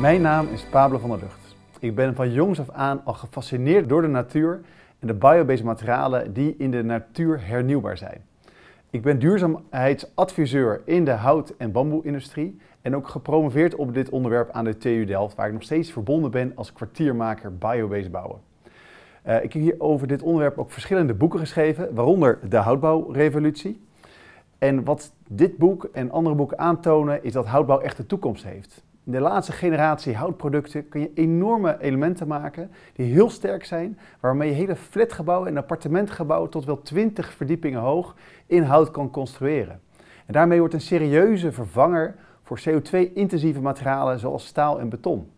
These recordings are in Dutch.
Mijn naam is Pablo van der Lucht. Ik ben van jongs af aan al gefascineerd door de natuur en de biobased materialen die in de natuur hernieuwbaar zijn. Ik ben duurzaamheidsadviseur in de hout- en bamboeindustrie en ook gepromoveerd op dit onderwerp aan de TU Delft, waar ik nog steeds verbonden ben als kwartiermaker biobased bouwen. Eh, ik heb hier over dit onderwerp ook verschillende boeken geschreven, waaronder De Houtbouwrevolutie. En wat dit boek en andere boeken aantonen, is dat houtbouw echt de toekomst heeft. In de laatste generatie houtproducten kun je enorme elementen maken die heel sterk zijn, waarmee je hele flatgebouwen en appartementgebouwen tot wel 20 verdiepingen hoog in hout kan construeren. En daarmee wordt een serieuze vervanger voor CO2-intensieve materialen zoals staal en beton.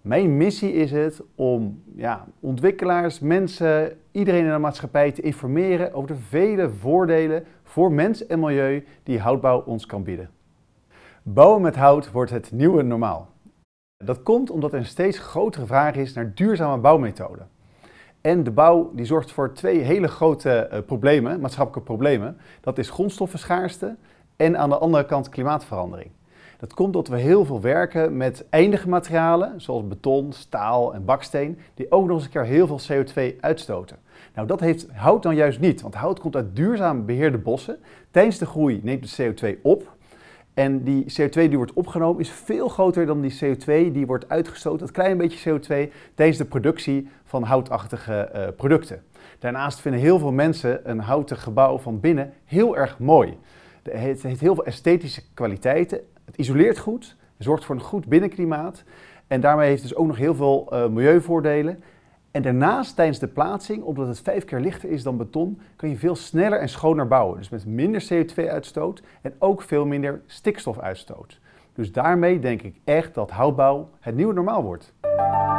Mijn missie is het om ja, ontwikkelaars, mensen, iedereen in de maatschappij te informeren over de vele voordelen voor mens en milieu die houtbouw ons kan bieden. Bouwen met hout wordt het nieuwe normaal. Dat komt omdat er een steeds grotere vraag is naar duurzame bouwmethoden. En de bouw die zorgt voor twee hele grote eh, problemen, maatschappelijke problemen. Dat is grondstoffenschaarste en aan de andere kant klimaatverandering. Dat komt omdat we heel veel werken met eindige materialen, zoals beton, staal en baksteen, die ook nog eens een keer heel veel CO2 uitstoten. Nou, dat heeft hout dan nou juist niet, want hout komt uit duurzaam beheerde bossen. Tijdens de groei neemt de CO2 op, en die CO2 die wordt opgenomen is veel groter dan die CO2 die wordt uitgestoten, dat klein beetje CO2, tijdens de productie van houtachtige eh, producten. Daarnaast vinden heel veel mensen een houten gebouw van binnen heel erg mooi. Het heeft heel veel esthetische kwaliteiten, het isoleert goed, zorgt voor een goed binnenklimaat en daarmee heeft het dus ook nog heel veel eh, milieuvoordelen en daarnaast, tijdens de plaatsing, omdat het vijf keer lichter is dan beton, kan je veel sneller en schoner bouwen. Dus met minder CO2-uitstoot en ook veel minder stikstofuitstoot. Dus daarmee denk ik echt dat houtbouw het nieuwe normaal wordt.